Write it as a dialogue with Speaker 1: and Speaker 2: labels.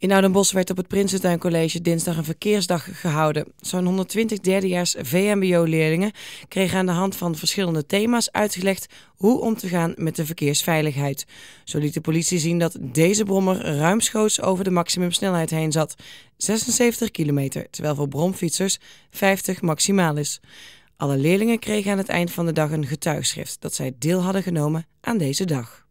Speaker 1: In Oudenbos werd op het Prinsentuin College dinsdag een verkeersdag gehouden. Zo'n 120 derdejaars VMBO-leerlingen kregen aan de hand van verschillende thema's uitgelegd hoe om te gaan met de verkeersveiligheid. Zo liet de politie zien dat deze brommer ruimschoots over de maximumsnelheid heen zat. 76 kilometer, terwijl voor bromfietsers 50 maximaal is. Alle leerlingen kregen aan het eind van de dag een getuigschrift dat zij deel hadden genomen aan deze dag.